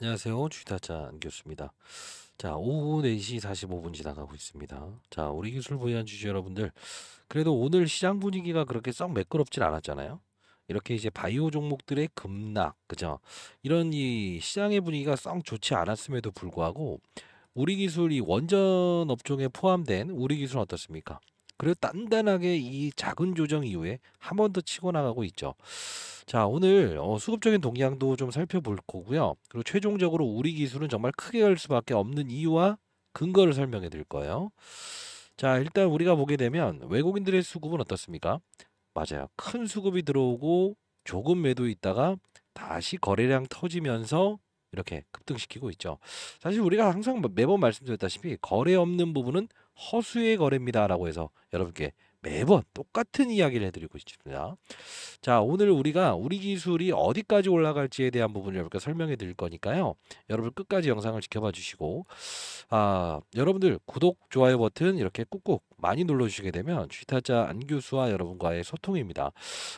안녕하세요. 주기타자 안 교수입니다. 자, 오후 4시 45분 지나가고 있습니다. 자, 우리 기술 부위한 주주 여러분들, 그래도 오늘 시장 분위기가 그렇게 썩 매끄럽진 않았잖아요. 이렇게 이제 바이오 종목들의 급락, 그죠? 이런 이 시장의 분위기가 썩 좋지 않았음에도 불구하고, 우리 기술이 원전 업종에 포함된 우리 기술 어떻습니까? 그리고 단단하게 이 작은 조정 이후에 한 번 더 치고 나가고 있죠. 자 오늘 어, 수급적인 동향도 좀 살펴볼 거고요. 그리고 최종적으로 우리 기술은 정말 크게 갈 수밖에 없는 이유와 근거를 설명해 드릴 거예요. 자 일단 우리가 보게 되면 외국인들의 수급은 어떻습니까? 맞아요. 큰 수급이 들어오고 조금 매도 있다가 다시 거래량 터지면서 이렇게 급등시키고 있죠. 사실 우리가 항상 뭐 매번 말씀드렸다시피 거래 없는 부분은 허수의 거래입니다라고 해서 여러분께 매번 똑같은 이야기를 해드리고 싶습니다 자, 오늘 우리가 우리 기술이 어디까지 올라갈지에 대한 부분을 여러분께 설명해 드릴 거니까요. 여러분 끝까지 영상을 지켜봐 주시고, 아, 여러분들 구독, 좋아요 버튼 이렇게 꾹꾹 많이 눌러주시게 되면 주타자 안교수와 여러분과의 소통입니다.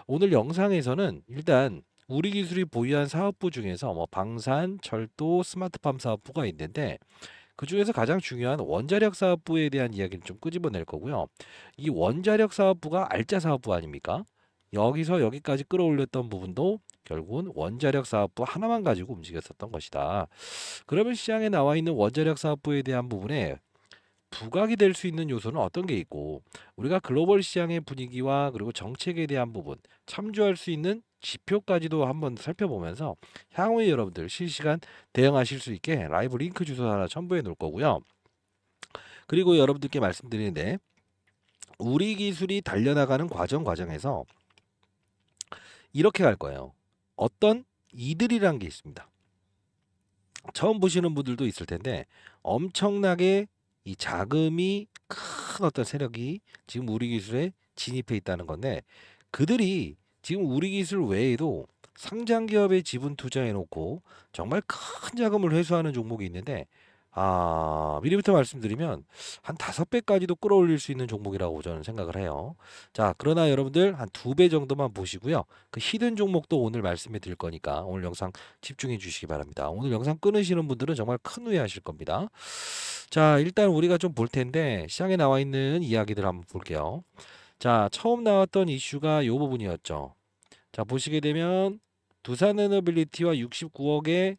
오늘 영상에서는 일단 우리 기술이 보유한 사업부 중에서 뭐 방산, 철도, 스마트팜 사업부가 있는데 그 중에서 가장 중요한 원자력 사업부에 대한 이야기를 좀 끄집어낼 거고요. 이 원자력 사업부가 알짜 사업부 아닙니까? 여기서 여기까지 끌어올렸던 부분도 결국은 원자력 사업부 하나만 가지고 움직였었던 것이다. 그러면 시장에 나와 있는 원자력 사업부에 대한 부분에 부각이 될 수 있는 요소는 어떤 게 있고 우리가 글로벌 시장의 분위기와 그리고 정책에 대한 부분 참조할 수 있는 지표까지도 한번 살펴보면서 향후에 여러분들 실시간 대응하실 수 있게 라이브 링크 주소 하나 첨부해 놓을 거고요. 그리고 여러분들께 말씀드리는데 우리 기술이 달려나가는 과정 과정에서 이렇게 갈 거예요. 어떤 이들이란 게 있습니다. 처음 보시는 분들도 있을 텐데 엄청나게 이 자금이 큰 어떤 세력이 지금 우리 기술에 진입해 있다는 건데 그들이 지금 우리 기술 외에도 상장 기업의 지분 투자해 놓고 정말 큰 자금을 회수하는 종목이 있는데 아, 미리부터 말씀드리면 한 다섯 배까지도 끌어올릴 수 있는 종목이라고 저는 생각을 해요. 자, 그러나 여러분들 한 두 배 정도만 보시고요. 그 히든 종목도 오늘 말씀해 드릴 거니까 오늘 영상 집중해 주시기 바랍니다. 오늘 영상 끊으시는 분들은 정말 큰 후회하실 겁니다. 자, 일단 우리가 좀 볼 텐데 시장에 나와 있는 이야기들 한번 볼게요. 자, 처음 나왔던 이슈가 요 부분이었죠. 자, 보시게 되면 두산에너빌리티와 69억의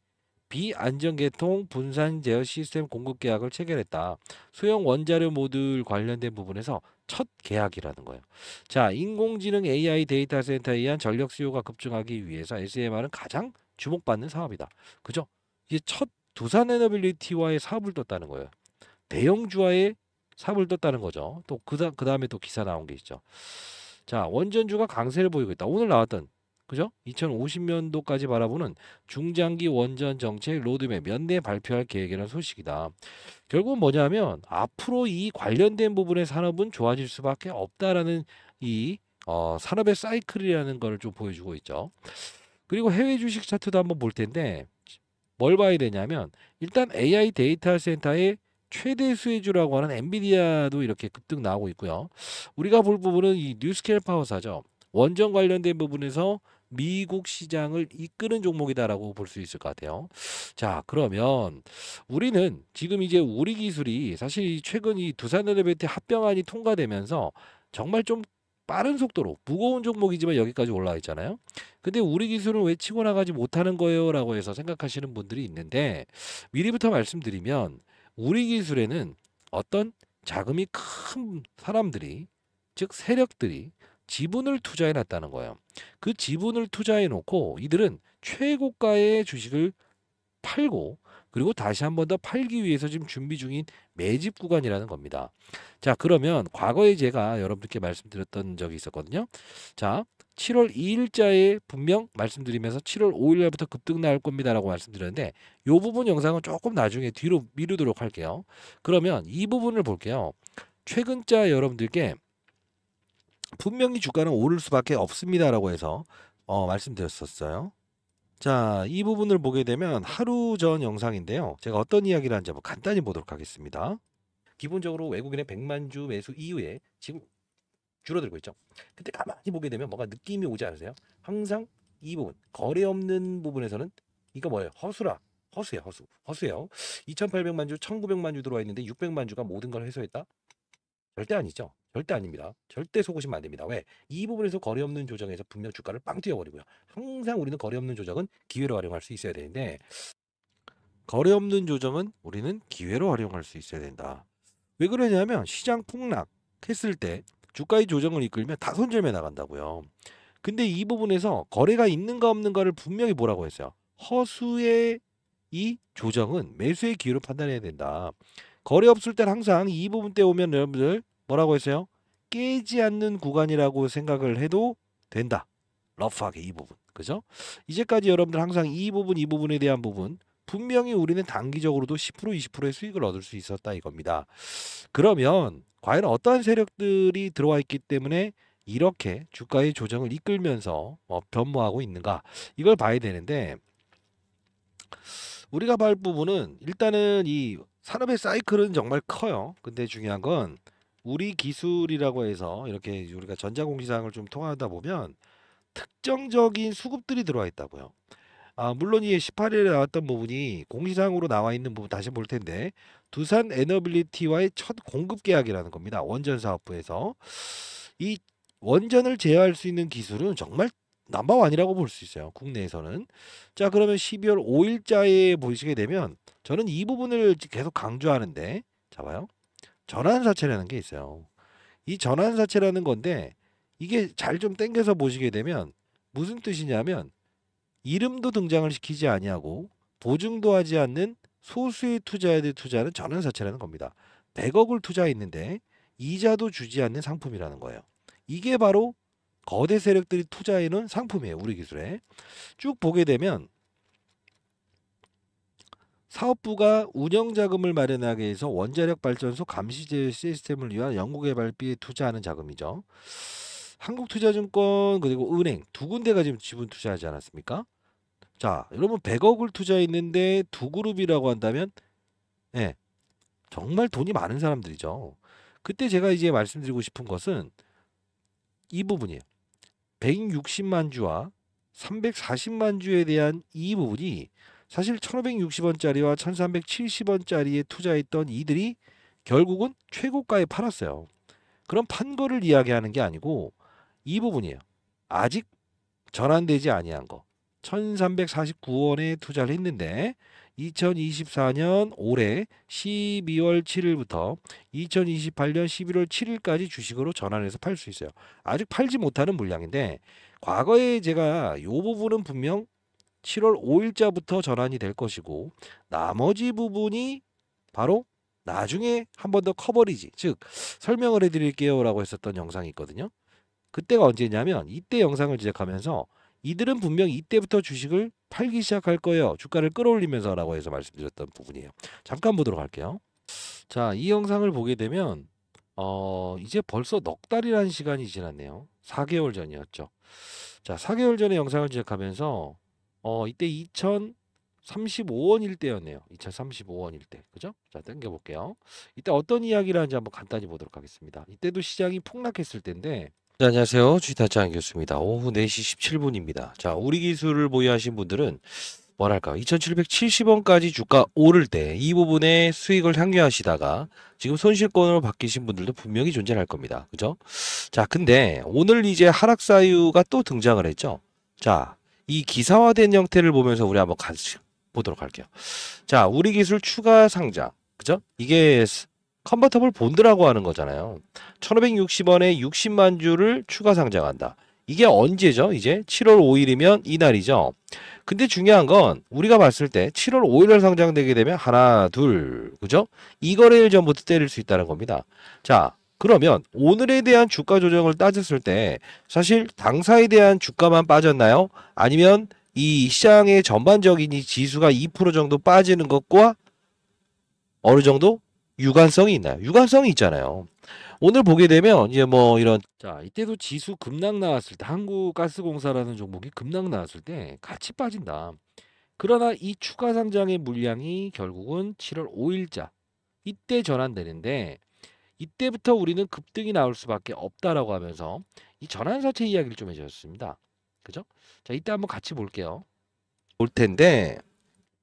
비안전계통 분산 제어 시스템 공급 계약을 체결했다. 소형 원자료 모듈 관련된 부분에서 첫 계약이라는 거예요. 자, 인공지능 AI 데이터 센터에 의한 전력 수요가 급증하기 위해서 SMR은 가장 주목받는 사업이다. 그죠? 이게 첫 두산에너빌리티와의 사업을 떴다는 거예요. 대형주와의 삽을 떴다는 거죠. 또 그다 그다음에 또 기사 나온 게 있죠. 자, 원전주가 강세를 보이고 있다. 오늘 나왔던 그죠? 2050년도까지 바라보는 중장기 원전 정책 로드맵 연내 발표할 계획이라는 소식이다. 결국은 뭐냐면 앞으로 이 관련된 부분의 산업은 좋아질 수밖에 없다라는 이 어, 산업의 사이클이라는 걸좀 보여주고 있죠. 그리고 해외 주식 차트도 한번 볼 텐데 뭘 봐야 되냐면 일단 AI 데이터 센터의 최대 수혜주라고 하는 엔비디아도 이렇게 급등 나오고 있고요. 우리가 볼 부분은 이 뉴스케일 파워사죠. 원전 관련된 부분에서 미국 시장을 이끄는 종목이다라고 볼 수 있을 것 같아요. 자, 그러면 우리는 지금 이제 우리 기술이 사실 최근 이 두산엘레베이트 합병안이 통과되면서 정말 좀 빠른 속도로 무거운 종목이지만 여기까지 올라와 있잖아요. 근데 우리 기술은 왜 치고 나가지 못하는 거예요라고 해서 생각하시는 분들이 있는데 미리부터 말씀드리면 우리 기술에는 어떤 자금이 큰 사람들이 즉 세력들이 지분을 투자해 놨다는 거예요. 그 지분을 투자해 놓고 이들은 최고가의 주식을 팔고 그리고 다시 한 번 더 팔기 위해서 지금 준비 중인 매집 구간이라는 겁니다. 자, 그러면 과거에 제가 여러분께 들 말씀드렸던 적이 있었거든요. 자, 7월 2일자에 분명 말씀드리면서 7월 5일날부터 급등 날 겁니다라고 말씀드렸는데 이 부분 영상은 조금 나중에 뒤로 미루도록 할게요. 그러면 이 부분을 볼게요. 최근자 여러분들께 분명히 주가는 오를 수밖에 없습니다라고 해서 어, 말씀드렸었어요. 자, 이 부분을 보게 되면 하루 전 영상인데요. 제가 어떤 이야기를 한지 한번 간단히 보도록 하겠습니다. 기본적으로 외국인의 100만 주 매수 이후에 지금 줄어들고 있죠. 근데 가만히 보게 되면 뭔가 느낌이 오지 않으세요? 항상 이 부분, 거래 없는 부분에서는 이거 뭐예요? 허수라. 허수예요, 허수. 허수예요. 2,800만 주, 1,900만 주 들어와 있는데 600만 주가 모든 걸 해소했다? 절대 아니죠. 절대 아닙니다. 절대 속으시면 안 됩니다. 왜? 이 부분에서 거리 없는 조정에서 분명 주가를 빵 뛰어버리고요. 항상 우리는 거리 없는 조정은 기회로 활용할 수 있어야 되는데 거리 없는 조정은 우리는 기회로 활용할 수 있어야 된다. 왜 그러냐면 시장 폭락했을 때 주가의 조정을 이끌면 다 손절매 나간다고요. 근데 이 부분에서 거래가 있는가 없는가를 분명히 뭐라고 했어요. 허수의 이 조정은 매수의 기회로 판단해야 된다. 거래 없을 땐 항상 이 부분 때 오면 여러분들 뭐라고 했어요? 깨지 않는 구간이라고 생각을 해도 된다. 러프하게 이 부분. 그죠? 이제까지 여러분들 항상 이 부분, 이 부분에 대한 부분 분명히 우리는 단기적으로도 10% 20%의 수익을 얻을 수 있었다 이겁니다. 그러면 과연 어떠한 세력들이 들어와 있기 때문에 이렇게 주가의 조정을 이끌면서 어, 변모하고 있는가 이걸 봐야 되는데 우리가 볼 부분은 일단은 이 산업의 사이클은 정말 커요. 근데 중요한 건 우리 기술이라고 해서 이렇게 우리가 전자공시사항을좀 통하다 보면 특정적인 수급들이 들어와 있다고요. 아, 물론 이 18일에 나왔던 부분이 공시상으로 나와 있는 부분 다시 볼 텐데 두산 에너빌리티와의 첫 공급 계약이라는 겁니다. 원전 사업부에서 이 원전을 제어할 수 있는 기술은 정말 남바완이라고 볼 수 있어요. 국내에서는. 자, 그러면 12월 5일자에 보시게 되면 저는 이 부분을 계속 강조하는데 자 봐요. 전환사채라는 게 있어요. 이 전환사채라는 건데 이게 잘 좀 땡겨서 보시게 되면 무슨 뜻이냐면 이름도 등장을 시키지 아니하고 보증도 하지 않는 소수의 투자에 대해 투자는 하 전환사채라는 겁니다. 100억을 투자했는데 이자도 주지 않는 상품이라는 거예요. 이게 바로 거대 세력들이 투자해놓은 상품이에요. 우리 기술에. 쭉 보게 되면 사업부가 운영 자금을 마련하기 위해서 원자력 발전소 감시제 시스템을 위한 연구개발비에 투자하는 자금이죠. 한국투자증권 그리고 은행 두 군데가 지금 지분 투자하지 않았습니까? 자, 여러분 100억을 투자했는데 두 그룹이라고 한다면 예. 네, 정말 돈이 많은 사람들이죠. 그때 제가 이제 말씀드리고 싶은 것은 이 부분이에요. 160만 주와 340만 주에 대한 이 부분이 사실 1560원짜리와 1370원짜리에 투자했던 이들이 결국은 최고가에 팔았어요. 그럼 판 거를 이야기하는 게 아니고 이 부분이에요. 아직 전환되지 아니한 거. 1349원에 투자를 했는데 2024년 올해 12월 7일부터 2028년 11월 7일까지 주식으로 전환해서 팔 수 있어요. 아직 팔지 못하는 물량인데 과거에 제가 이 부분은 분명 7월 5일자부터 전환이 될 것이고 나머지 부분이 바로 나중에 한 번 더 커버리지 즉 설명을 해드릴게요라고 했었던 영상이 있거든요. 그때가 언제냐면 이때 영상을 제작하면서 이들은 분명 이때부터 주식을 팔기 시작할 거예요. 주가를 끌어올리면서라고 해서 말씀드렸던 부분이에요. 잠깐 보도록 할게요. 자, 이 영상을 보게 되면 어, 이제 벌써 넉 달이라는 시간이 지났네요. 4개월 전이었죠. 자, 4개월 전에 영상을 제작하면서 어 이때 2035원일 때였네요. 2035원일 때. 그죠? 자, 당겨 볼게요. 이때 어떤 이야기를 하는지 한번 간단히 보도록 하겠습니다. 이때도 시장이 폭락했을 때인데 자, 네, 안녕하세요. 주타장 교수입니다. 오후 4시 17분입니다. 자, 우리 기술을 보유하신 분들은 뭐랄까 2770원까지 주가 오를 때 이 부분에 수익을 향유하시다가 지금 손실권으로 바뀌신 분들도 분명히 존재할 겁니다. 그죠? 자, 근데 오늘 이제 하락 사유가 또 등장을 했죠. 자, 이 기사화된 형태를 보면서 우리 한번 같이 보도록 할게요. 자, 우리 기술 추가 상자. 그죠? 이게 컨버터블 본드라고 하는 거잖아요. 1560원에 60만 주를 추가 상장한다. 이게 언제죠? 이제 7월 5일이면 이날이죠. 근데 중요한 건 우리가 봤을 때 7월 5일날 상장되게 되면 하나, 둘, 그죠? 이 거래일 전부터 때릴 수 있다는 겁니다. 자, 그러면 오늘에 대한 주가 조정을 따졌을 때 사실 당사에 대한 주가만 빠졌나요? 아니면 이 시장의 전반적인 이 지수가 2% 정도 빠지는 것과 어느 정도 유관성이 있나요? 유관성이 있잖아요. 오늘 보게 되면 이제 뭐 이런 자 이때도 지수 급락 나왔을 때 한국가스공사라는 종목이 급락 나왔을 때 같이 빠진다. 그러나 이 추가 상장의 물량이 결국은 7월 5일자 이때 전환되는데 이때부터 우리는 급등이 나올 수밖에 없다라고 하면서 이 전환사채 이야기를 좀 해주셨습니다. 그죠? 자, 이때 한번 같이 볼게요. 볼 텐데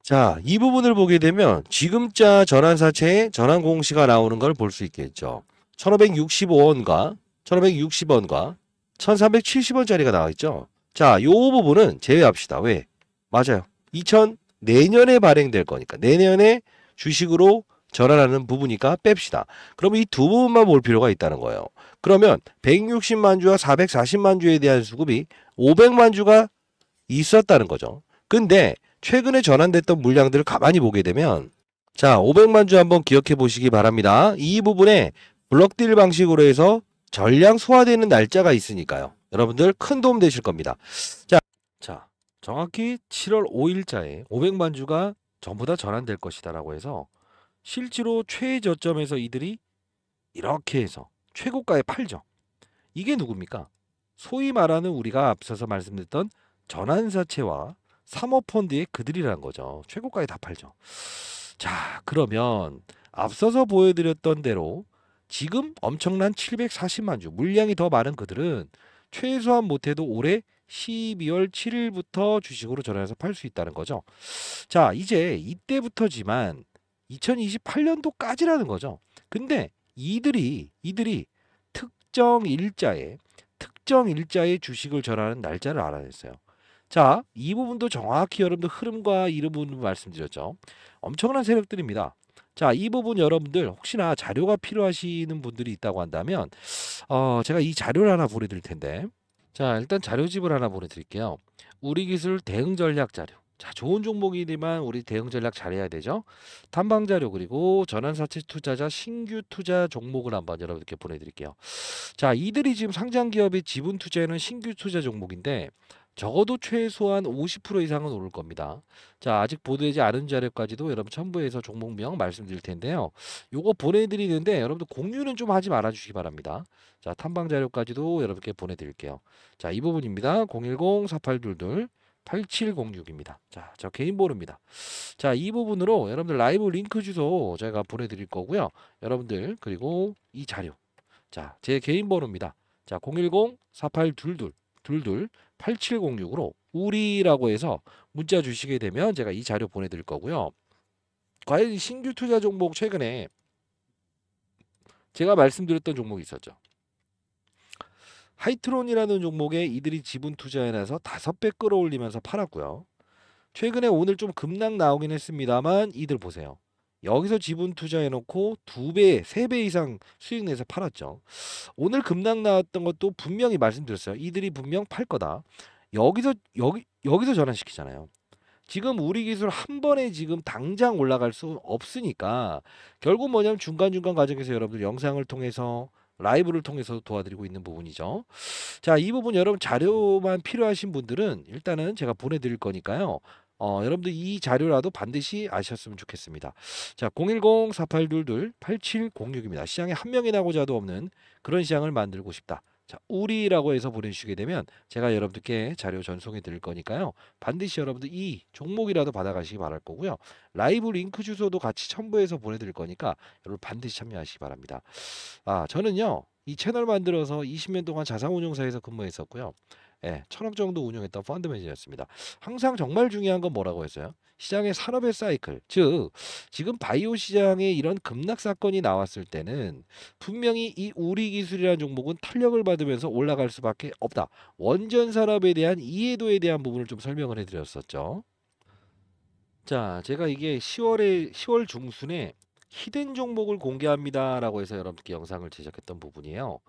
자, 이 부분을 보게 되면 지금자 전환사채에 전환공시가 나오는 걸 볼 수 있겠죠. 1565원과 1560원과 1370원짜리가 나와 있죠. 자, 요 부분은 제외합시다. 왜? 맞아요. 2000 내년에 발행될 거니까 내년에 주식으로 전환하는 부분이니까 뺍시다. 그러면 이두 부분만 볼 필요가 있다는 거예요. 그러면 160만 주와 440만 주에 대한 수급이 500만 주가 있었다는 거죠. 근데 최근에 전환됐던 물량들을 가만히 보게 되면 자 500만 주 한번 기억해 보시기 바랍니다. 이 부분에 블럭딜 방식으로 해서 전량 소화되는 날짜가 있으니까요. 여러분들 큰 도움 되실 겁니다. 자, 자 정확히 7월 5일자에 500만 주가 전부 다 전환될 것이다라고 해서 실제로 최저점에서 이들이 이렇게 해서 최고가에 팔죠. 이게 누굽니까? 소위 말하는 우리가 앞서서 말씀드렸던 전환사채와 사모펀드의 그들이라는 거죠. 최고가에 다 팔죠. 자, 그러면 앞서서 보여드렸던 대로 지금 엄청난 740만 주, 물량이 더 많은 그들은 최소한 못해도 올해 12월 7일부터 주식으로 전환해서 팔 수 있다는 거죠. 자, 이제 이때부터지만 2028년도까지라는 거죠. 근데 이들이 이들이 특정 일자에 특정 일자의 주식을 전하는 날짜를 알아냈어요. 자, 이 부분도 정확히 여러분들 흐름과 이 부분 말씀드렸죠. 엄청난 세력들입니다. 자, 이 부분 여러분들 혹시나 자료가 필요하시는 분들이 있다고 한다면 어, 제가 이 자료를 하나 보내드릴 텐데 자, 일단 자료집을 하나 보내드릴게요. 우리 기술 대응 전략 자료 자, 좋은 종목이지만 우리 대응 전략 잘해야 되죠. 탐방 자료 그리고 전환 사채 투자자 신규 투자 종목을 한번 여러분께 보내드릴게요. 자, 이들이 지금 상장 기업의 지분 투자에는 신규 투자 종목인데 적어도 최소한 50% 이상은 오를 겁니다. 자, 아직 보도되지 않은 자료까지도 여러분 첨부해서 종목명 말씀드릴 텐데요. 요거 보내드리는데 여러분들 공유는 좀 하지 말아주시기 바랍니다. 자, 탐방 자료까지도 여러분께 보내드릴게요. 자, 이 부분입니다. 010-4822 8706입니다. 자, 저 개인번호입니다. 자, 이 부분으로 여러분들 라이브 링크 주소 제가 보내드릴 거고요. 여러분들 그리고 이 자료. 자, 제 개인번호입니다. 자, 010-4822-8706으로 우리라고 해서 문자 주시게 되면 제가 이 자료 보내드릴 거고요. 과연 신규 투자 종목 최근에 제가 말씀드렸던 종목이 있었죠. 하이트론이라는 종목에 이들이 지분 투자해놔서 다섯 배 끌어올리면서 팔았고요. 최근에 오늘 좀 급락 나오긴 했습니다만 이들 보세요. 여기서 지분 투자해놓고 두 배, 세 배 이상 수익 내서 팔았죠. 오늘 급락 나왔던 것도 분명히 말씀드렸어요. 이들이 분명 팔 거다. 여기서 여기 여기서 전환시키잖아요. 지금 우리 기술 한 번에 지금 당장 올라갈 수 없으니까 결국 뭐냐면 중간중간 과정에서 여러분들 영상을 통해서 라이브를 통해서 도와드리고 있는 부분이죠. 자, 이 부분 여러분 자료만 필요하신 분들은 일단은 제가 보내드릴 거니까요. 어, 여러분들 이 자료라도 반드시 아셨으면 좋겠습니다. 자, 010-4822-8706입니다. 시장에 한 명이 나고자도 없는 그런 시장을 만들고 싶다. 자, 우리라고 해서 보내주시게 되면 제가 여러분들께 자료 전송해 드릴 거니까요. 반드시 여러분들 이 종목이라도 받아가시기 바랄 거고요. 라이브 링크 주소도 같이 첨부해서 보내드릴 거니까 여러분 반드시 참여하시기 바랍니다. 아, 저는요. 이 채널 만들어서 20년 동안 자산운용사에서 근무했었고요. 예, 천억 정도 운영했던 펀드 매니저였습니다. 항상 정말 중요한 건 뭐라고 했어요? 시장의 산업의 사이클, 즉 지금 바이오 시장에 이런 급락 사건이 나왔을 때는 분명히 이 우리 기술이라는 종목은 탄력을 받으면서 올라갈 수밖에 없다. 원전 산업에 대한 이해도에 대한 부분을 좀 설명을 해드렸었죠. 자, 제가 이게 10월에 10월 중순에 히든 종목을 공개합니다라고 해서 여러분께 영상을 제작했던 부분이에요.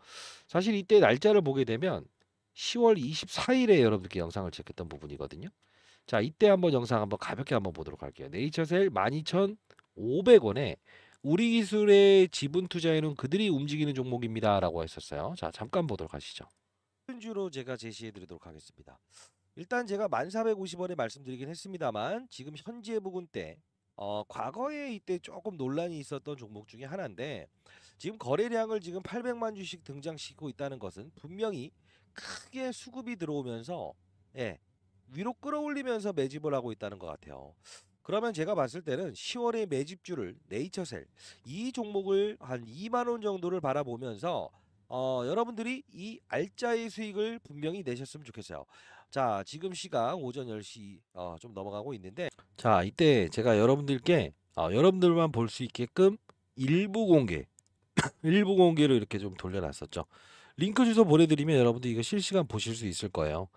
사실 이때 날짜를 보게 되면 10월 24일에 여러분들께 영상을 제작했던 부분이거든요. 자, 이때 한번 영상 한번 가볍게 한번 보도록 할게요. 네이처셀 12,500원에 우리 기술의 지분 투자에는 그들이 움직이는 종목입니다라고 했었어요. 자, 잠깐 보도록 하시죠. 주로 제가 제시해 드리도록 하겠습니다. 일단 제가 1450원에 말씀드리긴 했습니다만 지금 현재 부근 때 어, 과거에 이때 조금 논란이 있었던 종목 중에 하나인데 지금 거래량을 지금 800만 주씩 등장시키고 있다는 것은 분명히 크게 수급이 들어오면서 예, 위로 끌어올리면서 매집을 하고 있다는 것 같아요. 그러면 제가 봤을 때는 10월의 매집주를 네이처셀 이 종목을 한 2만원 정도를 바라보면서 어, 여러분들이 이 알짜의 수익을 분명히 내셨으면 좋겠어요. 자, 지금 시각 오전 10시 어, 좀 넘어가고 있는데 자, 이때 제가 여러분들께 어, 여러분들만 볼 수 있게끔 일부 공개 일부 공개로 이렇게 좀 돌려놨었죠. 링크 주소 보내드리면 여러분들 이거 실시간 보실 수 있을 거예요.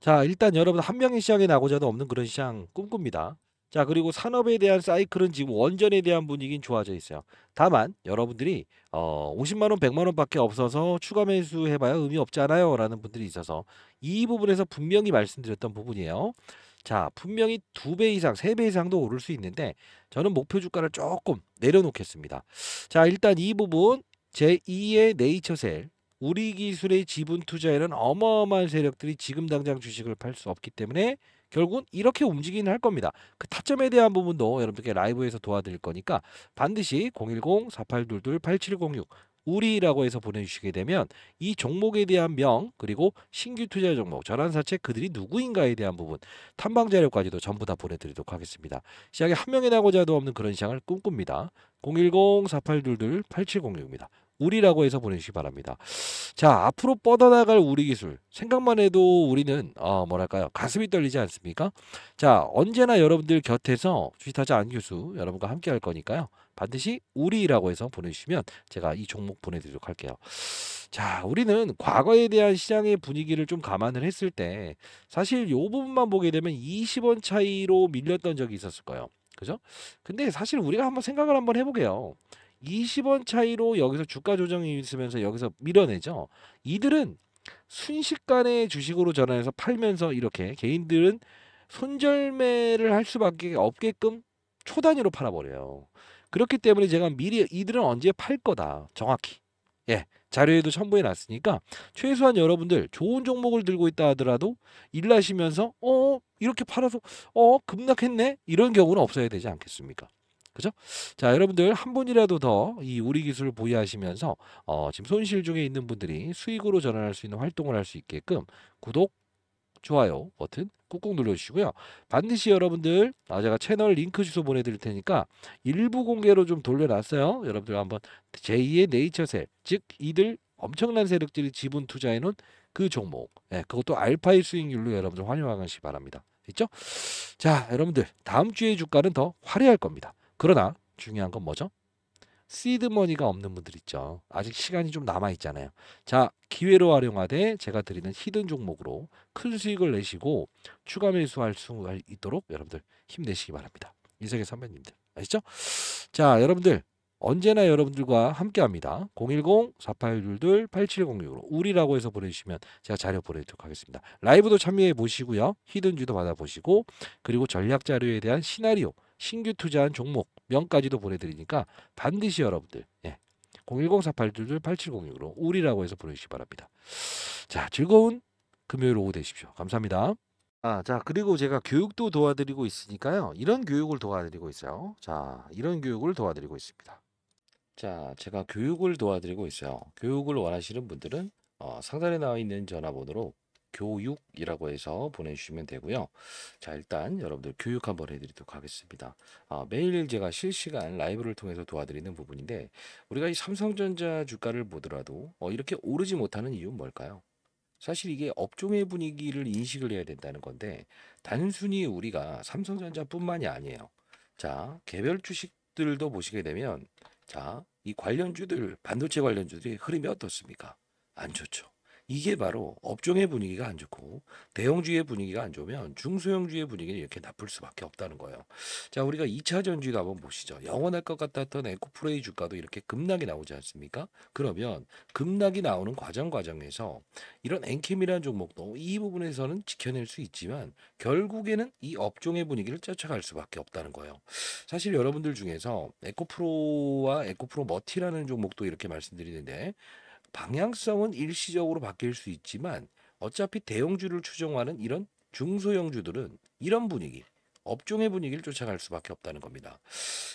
자 일단 여러분 한 명의 시장에 나고자도 없는 그런 시장 꿈꿉니다. 자 그리고 산업에 대한 사이클은 지금 원전에 대한 분위기는 좋아져 있어요. 다만 여러분들이 어 50만 원, 100만 원밖에 없어서 추가 매수 해봐야 의미 없잖아요. 라는 분들이 있어서 이 부분에서 분명히 말씀드렸던 부분이에요. 자 분명히 두 배 이상, 세 배 이상도 오를 수 있는데 저는 목표 주가를 조금 내려놓겠습니다. 자 일단 이 부분 제2의 네이처셀 우리 기술의 지분 투자에는 어마어마한 세력들이 지금 당장 주식을 팔 수 없기 때문에 결국은 이렇게 움직이는 할 겁니다. 그 타점에 대한 부분도 여러분들께 라이브에서 도와드릴 거니까 반드시 010-4822-8706 우리라고 해서 보내주시게 되면 이 종목에 대한 명 그리고 신규 투자 종목 전환사채 그들이 누구인가에 대한 부분 탐방 자료까지도 전부 다 보내드리도록 하겠습니다. 시장에 한 명의 나고자도 없는 그런 시장을 꿈꿉니다. 010-4822-8706입니다. 우리라고 해서 보내주시기 바랍니다. 자, 앞으로 뻗어나갈 우리 기술. 생각만 해도 우리는, 어, 뭐랄까요. 가슴이 떨리지 않습니까? 자, 언제나 여러분들 곁에서 주식타자 안 교수 여러분과 함께 할 거니까요. 반드시 우리라고 해서 보내주시면 제가 이 종목 보내드리도록 할게요. 자, 우리는 과거에 대한 시장의 분위기를 좀 감안을 했을 때 사실 요 부분만 보게 되면 20원 차이로 밀렸던 적이 있었을 거예요. 그죠? 근데 사실 우리가 한번 생각을 한번 해보게요. 20원 차이로 여기서 주가 조정이 있으면서 여기서 밀어내죠. 이들은 순식간에 주식으로 전환해서 팔면서 이렇게 개인들은 손절매를 할 수밖에 없게끔 초단위로 팔아버려요. 그렇기 때문에 제가 미리 이들은 언제 팔 거다 정확히 예 자료에도 첨부해 놨으니까 최소한 여러분들 좋은 종목을 들고 있다 하더라도 일하시면서 어 이렇게 팔아서 어 급락했네 이런 경우는 없어야 되지 않겠습니까? 그죠? 자, 여러분들 한 분이라도 더 이 우리 기술을 보유하시면서 어, 지금 손실 중에 있는 분들이 수익으로 전환할 수 있는 활동을 할 수 있게끔 구독, 좋아요 버튼 꾹꾹 눌러주시고요. 반드시 여러분들 아 제가 채널 링크 주소 보내드릴 테니까 일부 공개로 좀 돌려놨어요. 여러분들 한번 제2의 네이처셀 즉 이들 엄청난 세력들이 지분 투자해놓은 그 종목 예, 그것도 알파의 수익률로 여러분들 환영하시기 바랍니다. 있죠? 자 여러분들 다음 주에 주가는 더 화려할 겁니다. 그러나 중요한 건 뭐죠? 시드머니가 없는 분들 있죠. 아직 시간이 좀 남아 있잖아요. 자, 기회로 활용하되 제가 드리는 히든 종목으로 큰 수익을 내시고 추가 매수할 수 있도록 여러분들 힘내시기 바랍니다. 이세계 선배님들 아시죠? 자, 여러분들 언제나 여러분들과 함께합니다. 010-4822-8706으로 우리라고 해서 보내주시면 제가 자료 보내도록 하겠습니다. 라이브도 참여해 보시고요. 히든주도 받아보시고 그리고 전략 자료에 대한 시나리오 신규 투자한 종목 명까지도 보내드리니까 반드시 여러분들 예, 010-4822-8706으로 우리라고 해서 보내주시기 바랍니다. 자 즐거운 금요일 오후 되십시오. 감사합니다. 아, 자 그리고 제가 교육도 도와드리고 있으니까요. 이런 교육을 도와드리고 있어요. 자 이런 교육을 도와드리고 있습니다. 자 제가 교육을 도와드리고 있어요. 교육을 원하시는 분들은 어, 상단에 나와 있는 전화번호로 교육이라고 해서 보내주시면 되고요. 자 일단 여러분들 교육 한번 해드리도록 하겠습니다. 아, 매일 제가 실시간 라이브를 통해서 도와드리는 부분인데 우리가 이 삼성전자 주가를 보더라도 어, 이렇게 오르지 못하는 이유는 뭘까요? 사실 이게 업종의 분위기를 인식을 해야 된다는 건데 단순히 우리가 삼성전자뿐만이 아니에요. 자 개별 주식들도 보시게 되면 자 이 관련주들 반도체 관련주들의 흐름이 어떻습니까? 안 좋죠. 이게 바로 업종의 분위기가 안 좋고 대형주의 분위기가 안 좋으면 중소형주의 분위기는 이렇게 나쁠 수밖에 없다는 거예요. 자, 우리가 2차 전지가 한번 보시죠. 영원할 것 같았던 에코프레이 주가도 이렇게 급락이 나오지 않습니까? 그러면 급락이 나오는 과정 과정에서 이런 엔캠이라는 종목도 이 부분에서는 지켜낼 수 있지만 결국에는 이 업종의 분위기를 쫓아갈 수밖에 없다는 거예요. 사실 여러분들 중에서 에코프로와 에코프로 머티라는 종목도 이렇게 말씀드리는데 방향성은 일시적으로 바뀔 수 있지만 어차피 대형주를 추종하는 이런 중소형주들은 이런 분위기, 업종의 분위기를 쫓아갈 수밖에 없다는 겁니다.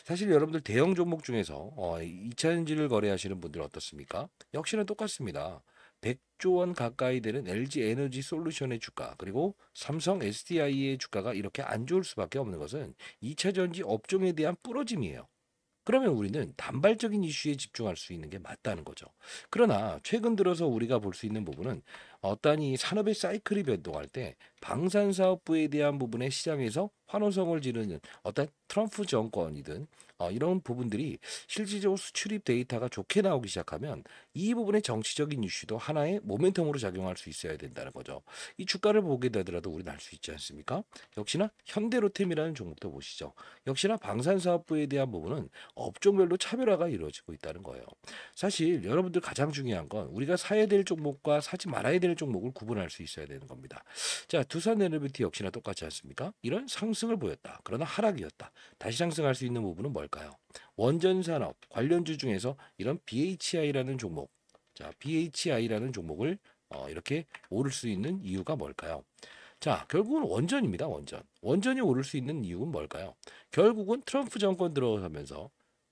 사실 여러분들 대형 종목 중에서 어, 2차전지를 거래하시는 분들 어떻습니까? 역시나 똑같습니다. 100조 원 가까이 되는 LG 에너지 솔루션의 주가 그리고 삼성 SDI의 주가가 이렇게 안 좋을 수밖에 없는 것은 2차전지 업종에 대한 부러짐이에요. 그러면 우리는 단발적인 이슈에 집중할 수 있는 게 맞다는 거죠. 그러나 최근 들어서 우리가 볼 수 있는 부분은 어떤이 산업의 사이클이 변동할 때 방산 사업부에 대한 부분의 시장에서 환호성을 지르는 어떤 트럼프 정권이든 어, 이런 부분들이 실질적으로 수출입 데이터가 좋게 나오기 시작하면 이 부분의 정치적인 이슈도 하나의 모멘텀으로 작용할 수 있어야 된다는 거죠. 이 주가를 보게 되더라도 우리는 알수 있지 않습니까? 역시나 현대로템이라는 종목도 보시죠. 역시나 방산사업부에 대한 부분은 업종별로 차별화가 이루어지고 있다는 거예요. 사실 여러분들 가장 중요한 건 우리가 사야 될 종목과 사지 말아야 될 해당되 종목을 구분할 수 있어야 되는 겁니다. 자, 두산 에너비티 역시나 똑같지 않습니까? 이런 상승을 보였다. 그러나 하락이었다. 다시 상승할 수 있는 부분은 뭘까요? 원전 산업 관련주 중에서 이런 BHI라는 종목, 자, BHI라는 종목을 어, 이렇게 오를 수 있는 이유가 뭘까요? 자, 결국은 원전입니다. 원전. 원전이 오를 수 있는 이유는 뭘까요? 결국은 트럼프 정권 들어서면서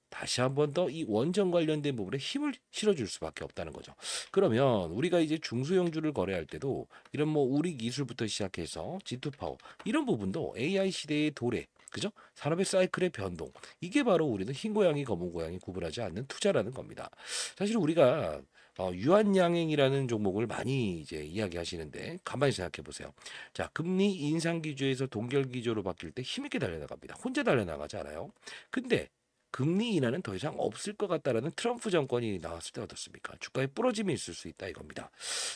다시 한 번 더 이 원전 관련된 부분에 힘을 실어줄 수밖에 없다는 거죠. 그러면 우리가 이제 중소형주를 거래할 때도 이런 뭐 우리 기술부터 시작해서 G2파워 이런 부분도 AI 시대의 도래 그죠? 산업의 사이클의 변동. 이게 바로 우리는 흰고양이, 검은고양이 구분하지 않는 투자라는 겁니다. 사실 우리가 어, 유한양행이라는 종목을 많이 이제 이야기하시는데 가만히 생각해 보세요. 자, 금리 인상 기조에서 동결 기조로 바뀔 때 힘있게 달려나갑니다. 혼자 달려나가지 않아요. 근데 금리 인하는 더 이상 없을 것 같다라는 트럼프 정권이 나왔을 때 어떻습니까? 주가에 부러짐이 있을 수 있다 이겁니다.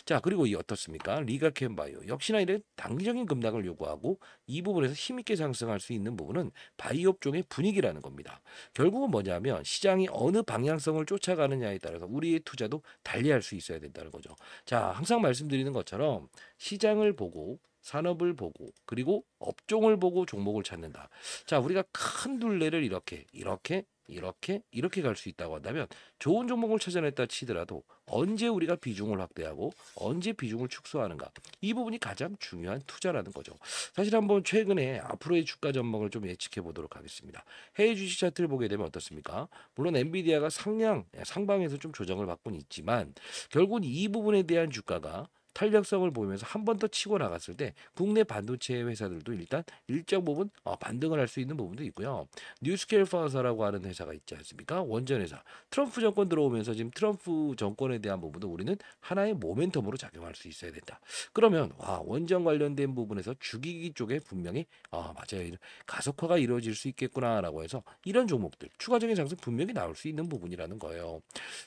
자 그리고 이 어떻습니까? 리가 캔바이오 역시나 이런 단기적인 급락을 요구하고 이 부분에서 힘있게 상승할 수 있는 부분은 바이업종의 분위기라는 겁니다. 결국은 뭐냐면 시장이 어느 방향성을 쫓아가느냐에 따라서 우리의 투자도 달리할 수 있어야 된다는 거죠. 자 항상 말씀드리는 것처럼 시장을 보고 산업을 보고 그리고 업종을 보고 종목을 찾는다. 자, 우리가 큰 둘레를 이렇게 이렇게 이렇게 이렇게 갈 수 있다고 한다면 좋은 종목을 찾아냈다 치더라도 언제 우리가 비중을 확대하고 언제 비중을 축소하는가 이 부분이 가장 중요한 투자라는 거죠. 사실 한번 최근에 앞으로의 주가 전망을 좀 예측해 보도록 하겠습니다. 해외 주식 차트를 보게 되면 어떻습니까? 물론 엔비디아가 상향 상방에서 좀 조정을 받고 있지만 결국은 이 부분에 대한 주가가 탄력성을 보면서 이한번 더 치고 나갔을 때 국내 반도체 회사들도 일단 일정 부분 어, 반등을 할 수 있는 부분도 있고요. 뉴스케일 파사라고 하는 회사가 있지 않습니까? 원전 회사. 트럼프 정권 들어오면서 지금 트럼프 정권에 대한 부분도 우리는 하나의 모멘텀으로 작용할 수 있어야 된다. 그러면 와 원전 관련된 부분에서 죽이기 쪽에 분명히 아 맞아요 가속화가 이루어질 수 있겠구나라고 해서 이런 종목들 추가적인 상승 분명히 나올 수 있는 부분이라는 거예요.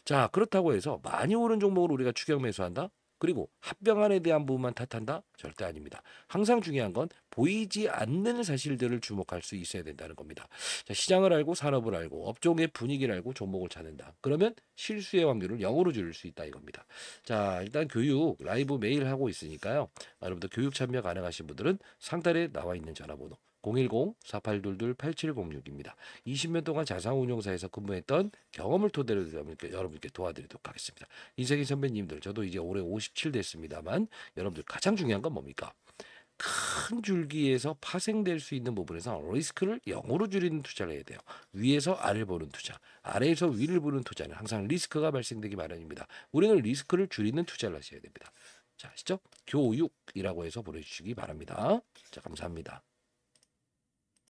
자 그렇다고 해서 많이 오른 종목을 우리가 추격 매수한다? 그리고 합병안에 대한 부분만 탓한다? 절대 아닙니다. 항상 중요한 건 보이지 않는 사실들을 주목할 수 있어야 된다는 겁니다. 자, 시장을 알고 산업을 알고 업종의 분위기를 알고 종목을 찾는다. 그러면 실수의 확률을 0으로 줄일 수 있다 이겁니다. 자, 일단 교육 라이브 매일 하고 있으니까요. 여러분들 교육 참여 가능하신 분들은 상단에 나와 있는 전화번호 010-4822-8706입니다. 20년 동안 자산운용사에서 근무했던 경험을 토대로 여러분께 도와드리도록 하겠습니다. 인생의 선배님들, 저도 이제 올해 57 됐습니다만 여러분들 가장 중요한 건 뭡니까? 큰 줄기에서 파생될 수 있는 부분에서 리스크를 0으로 줄이는 투자를 해야 돼요. 위에서 아래를 보는 투자, 아래에서 위를 보는 투자는 항상 리스크가 발생되기 마련입니다. 우리는 리스크를 줄이는 투자를 하셔야 됩니다. 자, 아시죠? 교육이라고 해서 보내주시기 바랍니다. 자, 감사합니다.